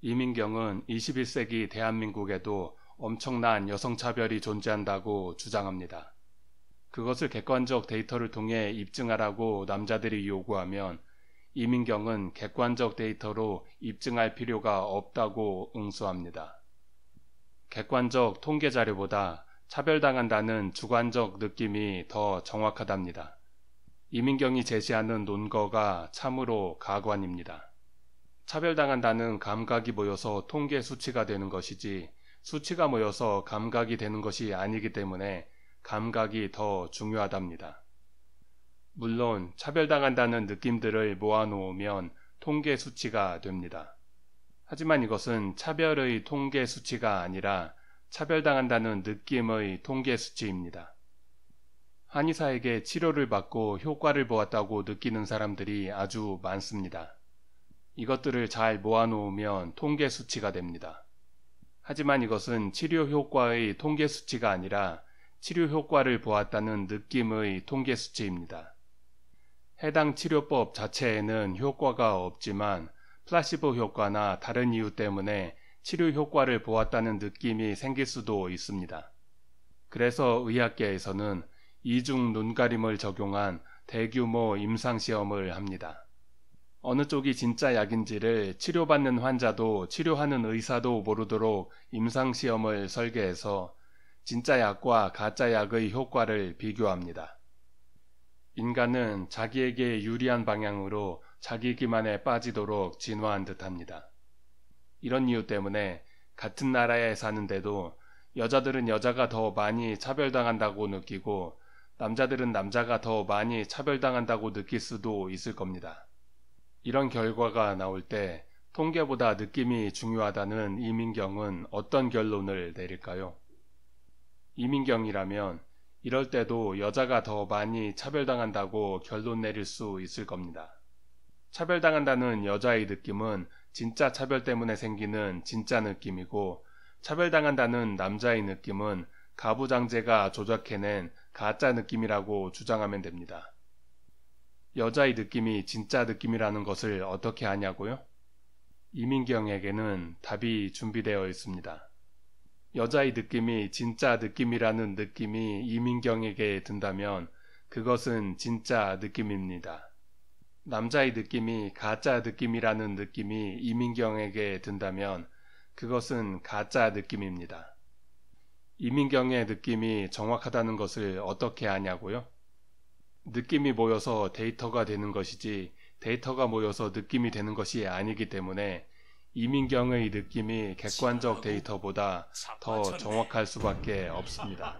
이민경은 21세기 대한민국에도 엄청난 여성차별이 존재한다고 주장합니다. 그것을 객관적 데이터를 통해 입증하라고 남자들이 요구하면 이민경은 객관적 데이터로 입증할 필요가 없다고 응수합니다. 객관적 통계 자료보다 차별당한다는 주관적 느낌이 더 정확하답니다. 이민경이 제시하는 논거가 참으로 가관입니다. 차별당한다는 감각이 모여서 통계 수치가 되는 것이지 수치가 모여서 감각이 되는 것이 아니기 때문에 감각이 더 중요하답니다. 물론 차별당한다는 느낌들을 모아놓으면 통계 수치가 됩니다. 하지만 이것은 차별의 통계 수치가 아니라 차별당한다는 느낌의 통계 수치입니다. 한의사에게 치료를 받고 효과를 보았다고 느끼는 사람들이 아주 많습니다. 이것들을 잘 모아놓으면 통계 수치가 됩니다. 하지만 이것은 치료 효과의 통계 수치가 아니라 치료 효과를 보았다는 느낌의 통계 수치입니다. 해당 치료법 자체에는 효과가 없지만 플라시보 효과나 다른 이유 때문에 치료 효과를 보았다는 느낌이 생길 수도 있습니다. 그래서 의학계에서는 이중 눈가림을 적용한 대규모 임상시험을 합니다. 어느 쪽이 진짜 약인지를 치료받는 환자도 치료하는 의사도 모르도록 임상시험을 설계해서 진짜 약과 가짜 약의 효과를 비교합니다. 인간은 자기에게 유리한 방향으로 자기 기만에 빠지도록 진화한 듯 합니다. 이런 이유 때문에 같은 나라에 사는데도 여자들은 여자가 더 많이 차별당한다고 느끼고 남자들은 남자가 더 많이 차별당한다고 느낄 수도 있을 겁니다. 이런 결과가 나올 때 통계보다 느낌이 중요하다는 이민경은 어떤 결론을 내릴까요? 이민경이라면 이럴 때도 여자가 더 많이 차별당한다고 결론 내릴 수 있을 겁니다. 차별당한다는 여자의 느낌은 진짜 차별 때문에 생기는 진짜 느낌이고 차별당한다는 남자의 느낌은 가부장제가 조작해낸 가짜 느낌이라고 주장하면 됩니다. 여자의 느낌이 진짜 느낌이라는 것을 어떻게 아냐고요? 이민경에게는 답이 준비되어 있습니다. 여자의 느낌이 진짜 느낌이라는 느낌이 이민경에게 든다면 그것은 진짜 느낌입니다. 남자의 느낌이 가짜 느낌이라는 느낌이 이민경에게 든다면 그것은 가짜 느낌입니다. 이민경의 느낌이 정확하다는 것을 어떻게 아냐고요? 느낌이 모여서 데이터가 되는 것이지 데이터가 모여서 느낌이 되는 것이 아니기 때문에 이민경의 느낌이 객관적 데이터보다 더 정확할 수밖에 없습니다.